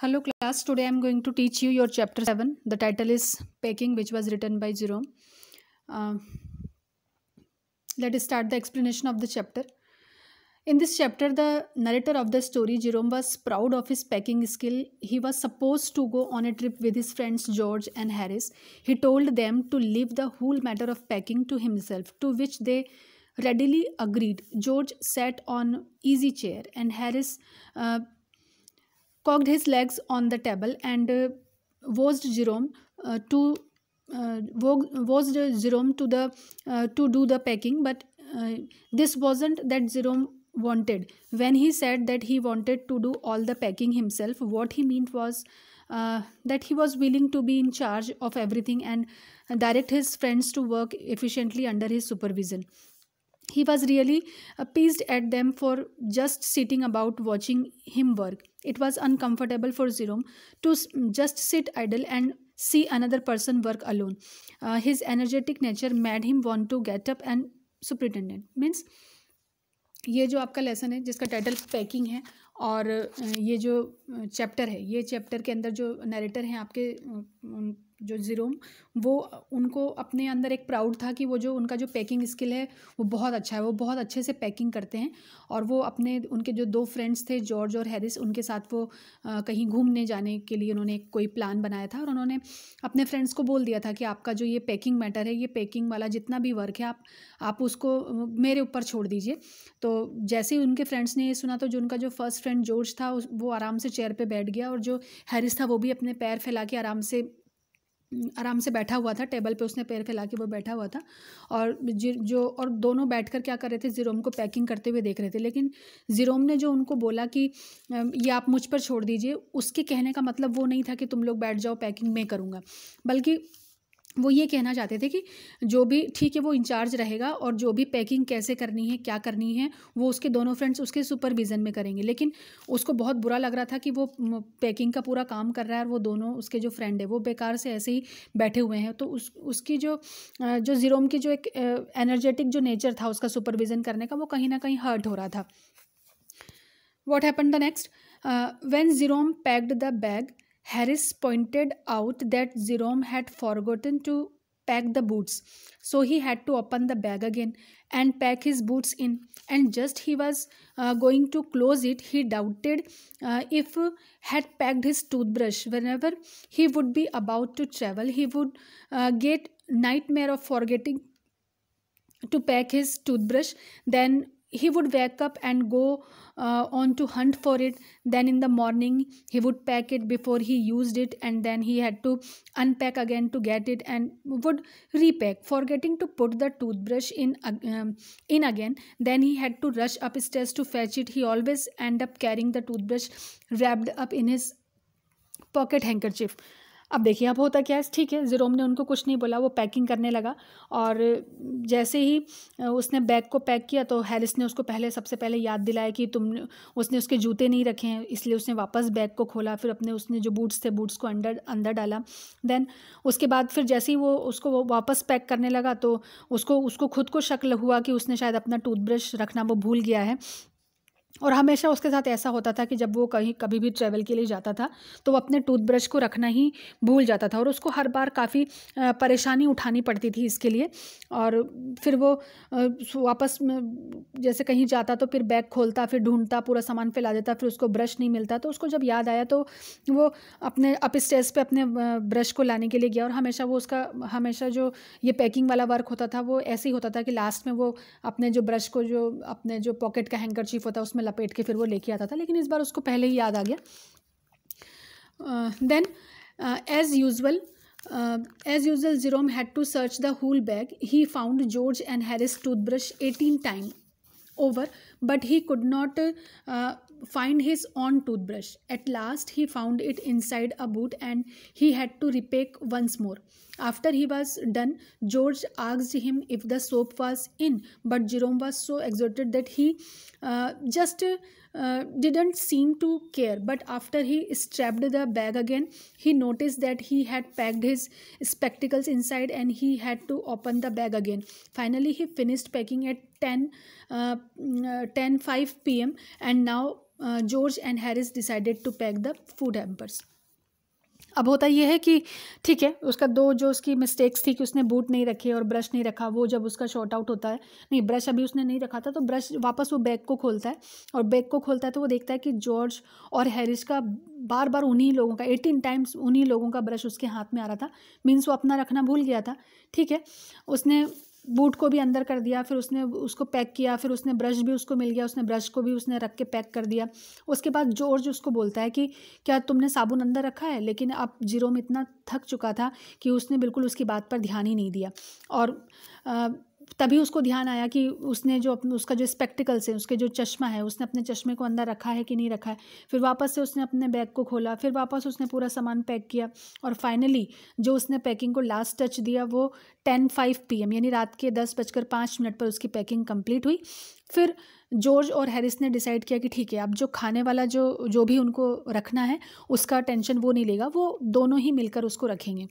Hello class, today I am going to teach you your chapter 7. The title is Packing which was written by Jerome. Uh, let us start the explanation of the chapter. In this chapter, the narrator of the story, Jerome, was proud of his packing skill. He was supposed to go on a trip with his friends George and Harris. He told them to leave the whole matter of packing to himself, to which they readily agreed. George sat on easy chair and Harris... Uh, cocked his legs on the table and uh, voiced Jerome uh, to uh, voiced Jerome to the uh, to do the packing, but uh, this wasn't that Jerome wanted. When he said that he wanted to do all the packing himself, what he meant was uh, that he was willing to be in charge of everything and direct his friends to work efficiently under his supervision. he was really appeased at them for just sitting about watching him work. It was uncomfortable for Jerome to just sit idle and see another person work alone. Uh, his energetic nature made him want to get up and superintendent means ये जो आपका lesson है जिसका title packing है और ये जो chapter है ये चैप्टर के अंदर जो नरेटर हैं आपके जो ज़ीरोम वो उनको अपने अंदर एक प्राउड था कि वो जो उनका जो पैकिंग स्किल है वो बहुत अच्छा है वो बहुत अच्छे से पैकिंग करते हैं और वो अपने उनके जो दो फ्रेंड्स थे जॉर्ज और हैरिस उनके साथ वो आ, कहीं घूमने जाने के लिए उन्होंने कोई प्लान बनाया था और उन्होंने अपने फ्रेंड्स को बोल दिया था कि आपका जो ये पैकिंग मैटर है ये पैकिंग वाला जितना भी वर्क है आप आप उसको मेरे ऊपर छोड़ दीजिए तो जैसे ही उनके फ्रेंड्स ने ये सुना तो जो उनका जो फर्स्ट फ्रेंड जॉर्ज था वो आराम से चेयर पर बैठ गया और जो हैरिस था वो भी अपने पैर फैला के आराम से आराम से बैठा हुआ था टेबल पे उसने पैर फैला के वो बैठा हुआ था और जो और दोनों बैठकर क्या कर रहे थे ज़ीरोम को पैकिंग करते हुए देख रहे थे लेकिन ज़ीरोम ने जो उनको बोला कि ये आप मुझ पर छोड़ दीजिए उसके कहने का मतलब वो नहीं था कि तुम लोग बैठ जाओ पैकिंग मैं करूँगा बल्कि वो ये कहना चाहते थे कि जो भी ठीक है वो इंचार्ज रहेगा और जो भी पैकिंग कैसे करनी है क्या करनी है वो उसके दोनों फ्रेंड्स उसके सुपरविज़न में करेंगे लेकिन उसको बहुत बुरा लग रहा था कि वो पैकिंग का पूरा काम कर रहा है और वो दोनों उसके जो फ्रेंड है वो बेकार से ऐसे ही बैठे हुए हैं तो उस उसकी जो जो ज़ीरोम की जो एक एनर्जेटिक जो नेचर था उसका सुपरविज़न करने का वो कहीं ना कहीं हर्ट हो रहा था what happen the next when Jerome packed the bag Harris pointed out that Jerome had forgotten to pack the boots. So he had to open the bag again and pack his boots in. And just he was uh, going to close it, he doubted uh, if had packed his toothbrush. Whenever he would be about to travel, he would uh, get nightmare of forgetting to pack his toothbrush. Then he would wake up and go uh, on to hunt for it then in the morning he would pack it before he used it and then he had to unpack again to get it and would repack forgetting to put the toothbrush in um, in again then he had to rush upstairs to fetch it he always end up carrying the toothbrush wrapped up in his pocket handkerchief अब देखिए अब होता क्या है ठीक है ज़ीरोम ने उनको कुछ नहीं बोला वो पैकिंग करने लगा और जैसे ही उसने बैग को पैक किया तो हैरिस ने उसको पहले सबसे पहले याद दिलाया कि तुमने उसने उसके जूते नहीं रखे हैं इसलिए उसने वापस बैग को खोला फिर अपने उसने जो बूट्स थे बूट्स को अंडर अंदर डाला देन उसके बाद फिर जैसे ही वो उसको वो वापस पैक करने लगा तो उसको उसको खुद को शक हुआ कि उसने शायद अपना टूथब्रश रखना वो भूल गया है और हमेशा उसके साथ ऐसा होता था कि जब वो कहीं कभी भी ट्रैवल के लिए जाता था तो वो अपने टूथब्रश को रखना ही भूल जाता था और उसको हर बार काफ़ी परेशानी उठानी पड़ती थी इसके लिए और फिर वो वापस जैसे कहीं जाता तो फिर बैग खोलता फिर ढूंढता पूरा सामान फैला देता फिर उसको ब्रश नहीं मिलता तो उसको जब याद आया तो वो अपने अप स्टेज पर अपने ब्रश को लाने के लिए गया और हमेशा वो उसका हमेशा जो ये पैकिंग वाला वर्क होता था वो ऐसे ही होता था कि लास्ट में वो अपने जो ब्रश को जो अपने जो पॉकेट का हैंकर होता उसमें लपेट के फिर वो लेके आता था लेकिन इस बार उसको पहले ही याद आ गया then as usual as usual Jerome had to search the whole bag he found George and Harris toothbrush eighteen time over but he could not find his own toothbrush. At last, he found it inside a boot and he had to repack once more. After he was done, George asked him if the soap was in, but Jerome was so exhausted that he uh, just uh, didn't seem to care. But after he strapped the bag again, he noticed that he had packed his spectacles inside and he had to open the bag again. Finally, he finished packing at 10, uh, mm, uh 10 5 pm and now George and Harris decided to pack the food hampers अब होता यह है कि ठीक है उसका दो जो उसकी मिस्टेक्स थी कि उसने बूट नहीं रखे और ब्रश नहीं रखा वो जब उसका शॉर्ट आउट होता है नहीं ब्रश अभी उसने नहीं रखा था तो ब्रश वापस वो बैग को खोलता है और बैग को खोलता है तो वो देखता है कि जॉर्ज और हैरिस का बार बार उन्हीं लोगों का एटीन टाइम्स उन्हीं लोगों का ब्रश उसके हाथ में आ रहा था मीन्स वो अपना रखना भूल गया था ठीक है उसने बूट को भी अंदर कर दिया फिर उसने उसको पैक किया फिर उसने ब्रश भी उसको मिल गया उसने ब्रश को भी उसने रख के पैक कर दिया उसके बाद जॉर्ज उसको बोलता है कि क्या तुमने साबुन अंदर रखा है लेकिन अब जीरो में इतना थक चुका था कि उसने बिल्कुल उसकी बात पर ध्यान ही नहीं दिया और आ, तभी उसको ध्यान आया कि उसने जो उसका जो स्पेक्टिकल्स है उसके जो चश्मा है उसने अपने चश्मे को अंदर रखा है कि नहीं रखा है फिर वापस से उसने अपने बैग को खोला फिर वापस उसने पूरा सामान पैक किया और फाइनली जो उसने पैकिंग को लास्ट टच दिया वो टेन फाइव पी यानी रात के दस बजकर पाँच मिनट पर उसकी पैकिंग कंप्लीट हुई फिर जॉर्ज और हैरिस ने डिसाइड किया कि ठीक है अब जो खाने वाला जो जो भी उनको रखना है उसका टेंशन वो नहीं लेगा वो दोनों ही मिलकर उसको रखेंगे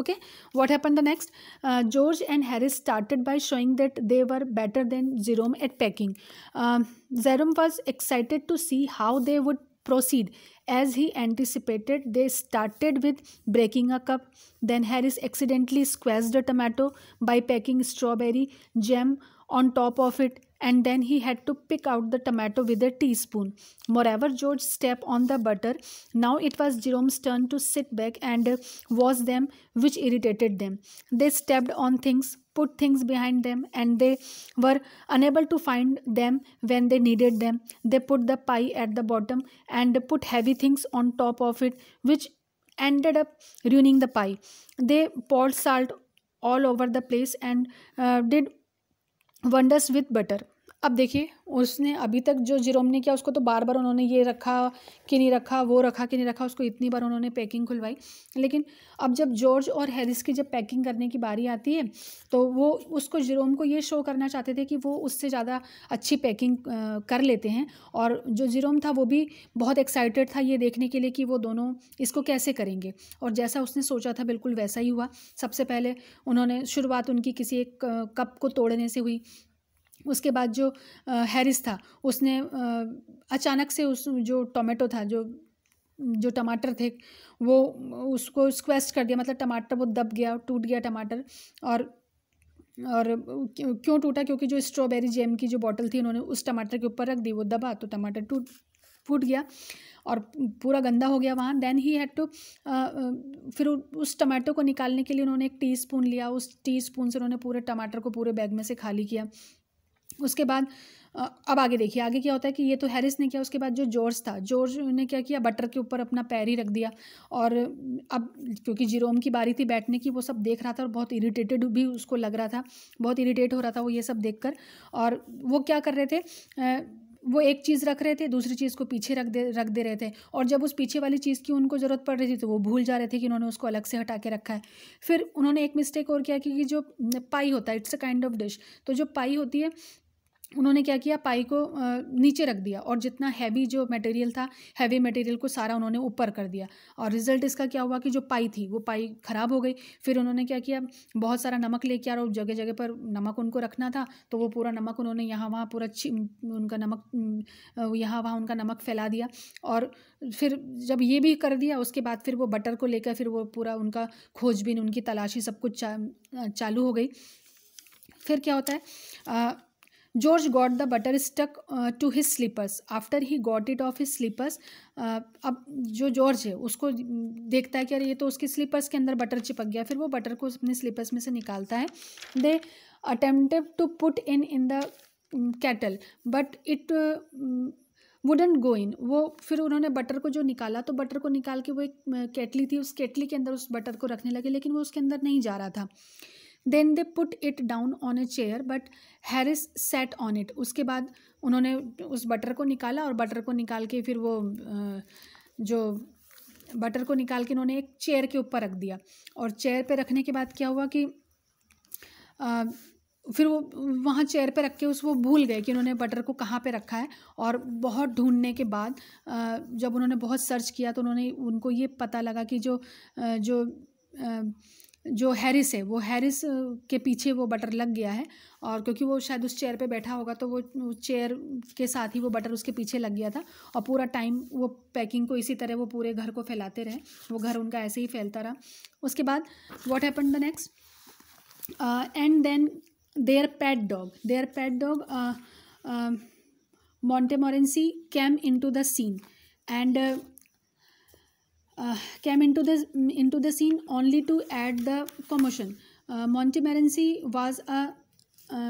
okay what happened the next uh, george and harris started by showing that they were better than jerome at packing um, jerome was excited to see how they would proceed as he anticipated they started with breaking a cup then harris accidentally squashed a tomato by packing strawberry jam on top of it and then he had to pick out the tomato with a teaspoon. Moreover, George stepped on the butter. Now it was Jerome's turn to sit back and watch them, which irritated them. They stepped on things, put things behind them, and they were unable to find them when they needed them. They put the pie at the bottom and put heavy things on top of it, which ended up ruining the pie. They poured salt all over the place and uh, did wonders with butter. अब देखिए उसने अभी तक जो Jerome ने किया उसको तो बार बार उन्होंने ये रखा कि नहीं रखा वो रखा कि नहीं रखा उसको इतनी बार उन्होंने पैकिंग खुलवाई लेकिन अब जब जॉर्ज और हैरिस की जब पैकिंग करने की बारी आती है तो वो उसको जिरोम को ये शो करना चाहते थे कि वो उससे ज़्यादा अच्छी पैकिंग कर लेते हैं और जो जिरोम था वो भी बहुत एक्साइटेड था ये देखने के लिए कि वो दोनों इसको कैसे करेंगे और जैसा उसने सोचा था बिल्कुल वैसा ही हुआ सबसे पहले उन्होंने शुरुआत उनकी किसी एक कप को तोड़ने से हुई उसके बाद जो हैरिस था उसने अचानक से उस जो टोमेटो था जो जो टमाटर थे वो उसको स्क्वेस्ट कर दिया मतलब टमाटर वो दब गया टूट गया टमाटर और और क्यों टूटा क्योंकि जो स्ट्रॉबेरी जैम की जो बॉटल थी उन्होंने उस टमाटर के ऊपर रख दी वो दबा तो टमाटर टूट फूट गया और पूरा गंदा हो गया वहाँ देन ही हैड टू फिर उस टमाटो को निकालने के लिए उन्होंने एक टी स्पून लिया उस टी स्पून से उन्होंने पूरे टमाटर को पूरे बैग में से खाली किया उसके बाद अब आगे देखिए आगे क्या होता है कि ये तो हैरिस ने किया उसके बाद जो जॉर्ज था जॉर्ज ने क्या किया बटर के ऊपर अपना पैर ही रख दिया और अब क्योंकि जीरोम की बारी थी बैठने की वो सब देख रहा था और बहुत इरिटेटेड भी उसको लग रहा था बहुत इरिटेट हो रहा था वो ये सब देख कर और वो क्या कर रहे थे आ, वो एक चीज़ रख रहे थे दूसरी चीज़ को पीछे रख दे रख दे रहे थे और जब उस पीछे वाली चीज़ की उनको ज़रूरत पड़ रही थी तो वो भूल जा रहे थे कि उन्होंने उसको अलग से हटा के रखा है फिर उन्होंने एक मिस्टेक और किया क्योंकि जो पाई होता है it's a kind of dish तो जो पाई होती है उन्होंने क्या किया पाई को नीचे रख दिया और जितना हैवी जो मटेरियल था हैवी मटेरियल को सारा उन्होंने ऊपर कर दिया और रिजल्ट इसका क्या हुआ कि जो पाई थी वो पाई ख़राब हो गई फिर उन्होंने क्या किया बहुत सारा नमक लेके आया और जगह जगह पर नमक उनको रखना था तो वो पूरा नमक उन्होंने यहाँ वहाँ पूरा उनका नमक यहाँ वहाँ उनका नमक फैला दिया और फिर जब ये भी कर दिया उसके बाद फिर वो बटर को लेकर फिर वो पूरा उनका खोजबीन उनकी तलाशी सब कुछ चा, चालू हो गई फिर क्या होता है George got the butter stuck to his slippers after he got it off his slippers अब जो जॉर्ज है उसको देखता है कि अरे ये तो उसके स्लीपर्स के अंदर बटर चिपक गया फिर वो बटर को अपने स्लीपर्स में से निकालता है they attempted to put in in the kettle but it wouldn't go in वो फिर उन्होंने बटर को जो निकाला तो बटर को निकाल के वो एक केटली थी उस केटली के अंदर उस बटर को रखने लगे लेकिन वो उसके अंदर नहीं जा रहा था then they put it down on a chair but Harris sat on it उसके बाद उन्होंने उस बटर को निकाला और बटर को निकाल के फिर वो जो बटर को निकाल के उन्होंने एक चेयर के ऊपर रख दिया और चेयर पे रखने के बाद क्या हुआ कि आ, फिर वो वहाँ चेयर पे रख के उस वो भूल गए कि उन्होंने बटर को कहाँ पे रखा है और बहुत ढूंढने के बाद जब उन्होंने बहुत सर्च किया तो उन्होंने उनको ये पता लगा कि जो आ, जो जो हैरिस है वो हैरिस के पीछे वो बटर लग गया है और क्योंकि वो शायद उस चेयर पे बैठा होगा तो वो चेयर के साथ ही वो बटर उसके पीछे लग गया था और पूरा टाइम वो पैकिंग को इसी तरह वो पूरे घर को फैलाते रहे वो घर उनका ऐसे ही फैलता रहा उसके बाद what happen the next and then their pet dog their pet dog Montmorency came in to the scene and Uh, came into this into the scene only to add the commotion. Uh, Montmorency was a,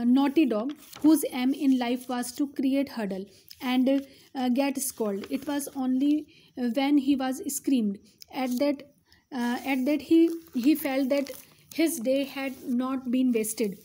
naughty dog whose aim in life was to create hurdle and uh, get scolded. It was only when he was screamed at that uh, at that he he felt that his day had not been wasted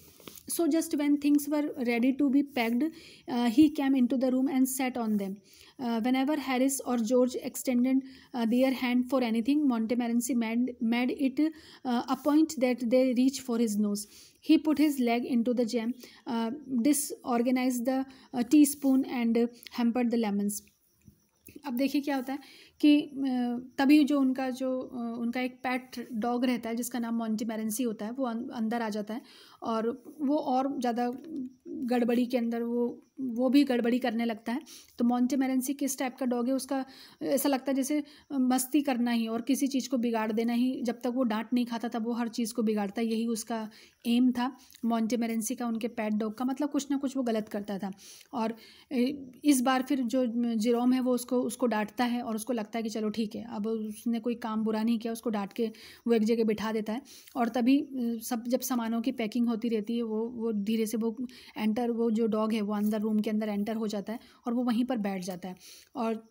so just when things were ready to be packed uh, he came into the room and sat on them uh, whenever harris or george extended uh, their hand for anything montmorency made, made it uh, a point that they reach for his nose he put his leg into the jam uh, disorganized the uh, teaspoon and hampered the lemons अब देखिए क्या होता है कि तभी जो उनका जो उनका एक पैट डॉग रहता है जिसका नाम मॉन्टीमेरेंसी होता है वो अं, अंदर आ जाता है और वो और ज़्यादा गड़बड़ी के अंदर वो वो भी गड़बड़ी करने लगता है तो मॉन्टेमेरेंसी मेरेंसी किस टाइप का डॉग है उसका ऐसा लगता है जैसे मस्ती करना ही और किसी चीज़ को बिगाड़ देना ही जब तक वो डांट नहीं खाता तब वो हर चीज़ को बिगाड़ता यही उसका एम था मॉन्टेमेरेंसी मेरेंसी का उनके पैट डॉग का मतलब कुछ ना कुछ वो गलत करता था और इस बार फिर जो जिरोम है वो उसको उसको डांटता है और उसको लगता है कि चलो ठीक है अब उसने कोई काम बुरा नहीं किया उसको डांट के वो एक जगह बिठा देता है और तभी सब जब सामानों की पैकिंग होती रहती है वो वो धीरे से वो एंटर वो जो डॉग है वो अंदर रूम के अंदर एंटर हो जाता है और वो वहीं पर बैठ जाता है और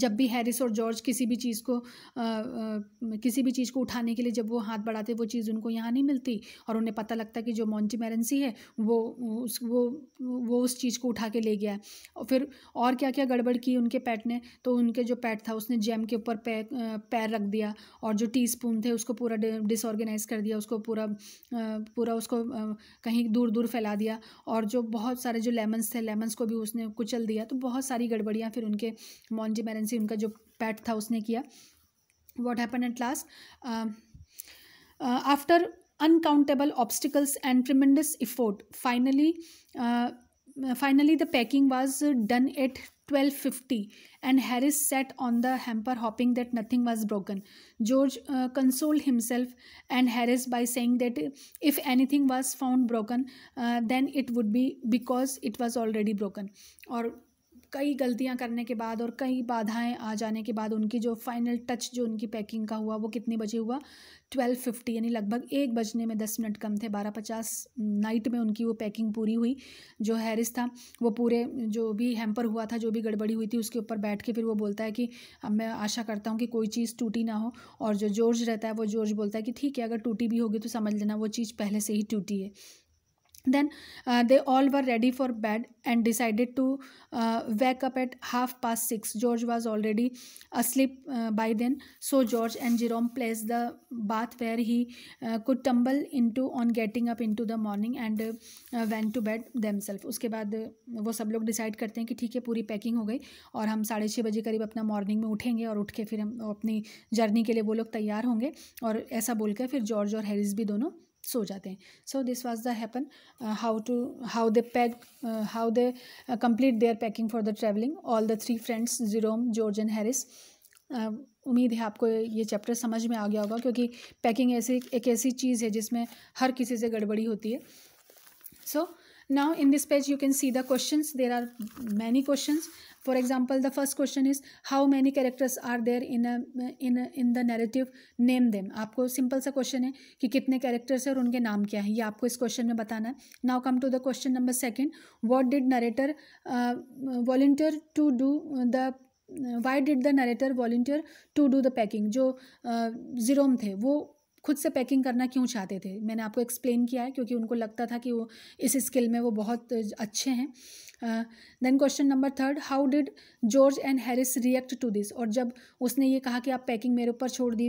जब भी हैरिस और जॉर्ज किसी भी चीज़ को आ, आ, किसी भी चीज़ को उठाने के लिए जब वो हाथ बढ़ाते वो चीज़ उनको यहाँ नहीं मिलती और उन्हें पता लगता है कि जो मॉन्टी मेरेंसी है वो उस वो वो उस चीज़ को उठा के ले गया है और फिर और क्या क्या गड़बड़ की उनके पैट ने तो उनके जो पैट था उसने जैम के ऊपर पैर पैर रख दिया और जो टी स्पून थे उसको पूरा डिसऑर्गेनाइज कर दिया उसको पूरा पूरा उसको कहीं दूर दूर फैला दिया और जो बहुत सारे जो लेमन्स थे लेमन्स को भी उसने कुचल दिया तो बहुत सारी गड़बड़ियाँ फिर उनके मॉन्टी प्रेगनेंसी उनका जो पैट था उसने किया what happen at last after uncountable obstacles and tremendous effort finally finally the packing was done at twelve fifty and Harris sat on the hamper hoping that nothing was broken George consoled himself and Harris by saying that if anything was found broken then it would be because it was already broken और कई गलतियां करने के बाद और कई बाधाएं आ जाने के बाद उनकी जो फाइनल टच जो उनकी पैकिंग का हुआ वो कितने बजे हुआ ट्वेल्व फिफ्टी यानी लगभग एक बजने में दस मिनट कम थे बारह पचास नाइट में उनकी वो पैकिंग पूरी हुई जो हैरिस था वो पूरे जो भी हैम्पर हुआ था जो भी गड़बड़ी हुई थी उसके ऊपर बैठ के फिर वो बोलता है कि अब मैं आशा करता हूँ कि कोई चीज़ टूटी ना हो और जो जॉर्ज रहता है वो जॉर्ज बोलता है कि ठीक है अगर टूटी भी होगी तो समझ लेना वो चीज़ पहले से ही टूटी है then uh, they all were ready for bed and decided to uh, wake up at half past 6 george was already asleep uh, by then so george and jerome placed the bath where he uh, could tumble into on getting up into the morning and uh, went to bed themselves uske baad wo sab log decide karte hain ki theek hai puri packing ho gayi aur hum 6:30 baje kareeb apna morning mein uthenge aur uthke fir hum apni journey ke liye wo log taiyar honge aur aisa बोलकर fir george aur harris bhi dono सो जाते हैं so this was the happen how to how they pack how they complete their packing for the travelling all the three friends Jerome George and Harris उम्मीद है आपको ये chapter समझ में आ गया होगा क्योंकि पैकिंग ऐसी एक ऐसी चीज़ है जिसमें हर किसी से गड़बड़ी होती है so so, now in this page you can see the questions there are many questions for example the first question is how many characters are there in a in a, in the narrative name them aapko आपको simple सा question है कि कितने characters हैं और उनके नाम क्या है ये आपको इस क्वेश्चन में बताना है now come to the question number second what did narrator volunteer to do the why did the narrator volunteer to do the packing जो जीरोम थे वो खुद से पैकिंग करना क्यों चाहते थे मैंने आपको एक्सप्लेन किया है क्योंकि उनको लगता था कि वो इस स्किल में वो बहुत अच्छे हैं then question number third how did George and Harris react to this और जब उसने ये कहा कि आप पैकिंग मेरे ऊपर छोड़ दी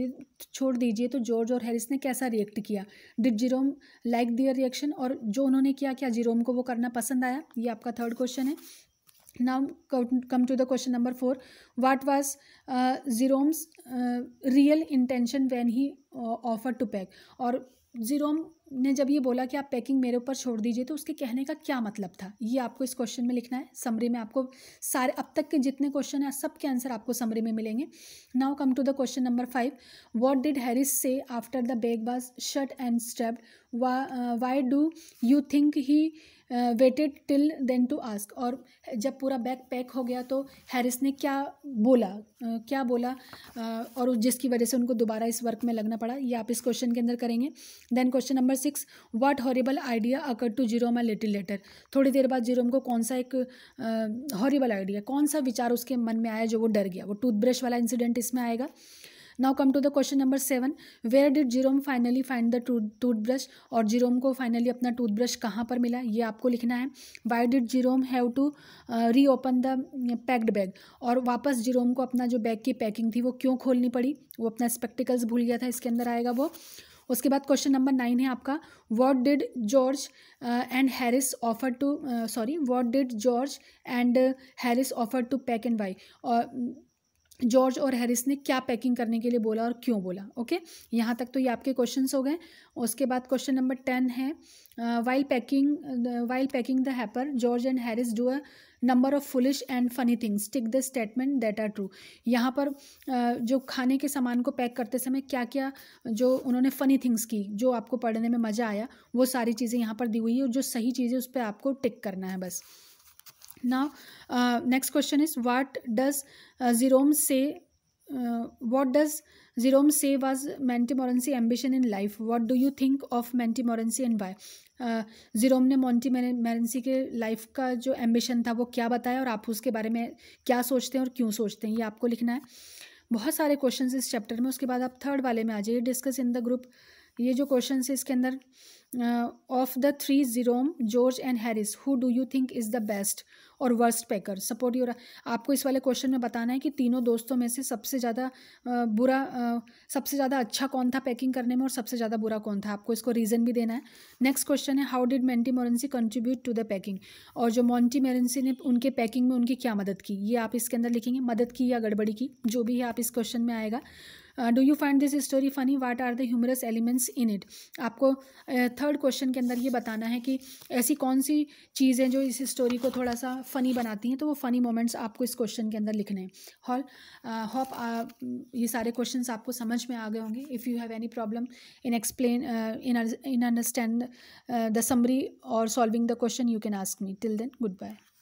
छोड़ दीजिए तो जॉर्ज और हैरिस ने कैसा रिएक्ट किया did Jerome like their reaction और जो उन्होंने किया क्या जीरोम को वो करना पसंद आया ये आपका थर्ड क्वेश्चन है now come to the question number 4 what was uh, jerome's uh, real intention when he uh, offered to pack और जीरोम ने जब ये बोला कि आप पैकिंग मेरे ऊपर छोड़ दीजिए तो उसके कहने का क्या मतलब था ये आपको इस क्वेश्चन में लिखना है समरी में आपको सारे अब तक के जितने क्वेश्चन हैं सब के आंसर आपको समरी में मिलेंगे now come to the question number five what did Harris say after the bag was shut and strap why do you think he waited till then to ask और जब पूरा bag pack हो गया तो Harris ने क्या बोला uh, क्या बोला uh, और जिसकी वजह से उनको दोबारा इस वर्क में लगना पड़ा ये आप इस क्वेश्चन के अंदर करेंगे then question number six what horrible idea occur to Jerome little later थोड़ी देर बाद जीरोम को कौन सा एक हॉरिबल uh, आइडिया कौन सा विचार उसके मन में आया जो वो डर गया वो टूथब्रश वाला इंसिडेंट इसमें आएगा now come to the question number seven where did Jerome finally find the toothbrush और जीरोम को फाइनली अपना टूथब्रश कहाँ पर मिला ये आपको लिखना है why did Jerome have to reopen the packed bag और वापस जीरोम को अपना जो बैग की पैकिंग थी वो क्यों खोलनी पड़ी वो अपना स्पेक्टिकल्स भूल गया था इसके अंदर आएगा वो उसके बाद क्वेश्चन नंबर नाइन है आपका what did George and Harris offer to sorry what did George and Harris offer to pack and why और जॉर्ज और हैरिस ने क्या पैकिंग करने के लिए बोला और क्यों बोला ओके यहाँ तक तो ये आपके क्वेश्चंस हो गए उसके बाद क्वेश्चन नंबर टेन है while packing while packing the hamper George and Harris do a number of foolish and funny things tick the statement that are true यहाँ पर जो खाने के सामान को पैक करते समय क्या क्या जो उन्होंने फ़नी थिंग्स की जो आपको पढ़ने में मज़ा आया वो सारी चीज़ें यहाँ पर दी हुई है और जो सही चीज़ें उस पर आपको टिक करना है बस now uh, next question is what does uh, jerome say uh, what does jerome say was montmorency ambition in life what do you think of montmorency and why Jerome uh, ने मोन्टी मेरेंसी के life का जो ambition था वो क्या बताया और आप उसके बारे में क्या सोचते हैं और क्यों सोचते हैं ये आपको लिखना है बहुत सारे क्वेश्चन इस चैप्टर में उसके बाद आप थर्ड वाले में आ जाइए डिस्कस इन द ग्रुप ये जो क्वेश्चन है इसके अंदर of the three Jerome George and Harris who do you think is the best और वर्स्ट पैकर सपोर्ट योर आपको इस वाले क्वेश्चन में बताना है कि तीनों दोस्तों में से सबसे ज़्यादा बुरा सबसे ज़्यादा अच्छा कौन था पैकिंग करने में और सबसे ज़्यादा बुरा कौन था आपको इसको रीज़न भी देना है नेक्स्ट क्वेश्चन है how did Montmorency contribute to the packing और जो मॉन्टी मेरेंसी ने उनके पैकिंग में उनकी क्या मदद की ये आप इसके अंदर लिखेंगे मदद की या गड़बड़ी की जो भी है आप इस क्वेश्चन में आएगा do you find this story funny what are the humorous elements in it आपको थर्ड uh, क्वेश्चन के अंदर ये बताना है कि ऐसी कौन सी चीज़ें जो इस स्टोरी को थोड़ा सा फ़नी बनाती हैं तो वो फ़नी मोमेंट्स आपको इस क्वेश्चन के अंदर लिखने हैं हॉल होप uh, uh, ये सारे क्वेश्चन आपको समझ में आ गए होंगे if you have any problem in explain in understand the summary और solving the question you can ask me till then good bye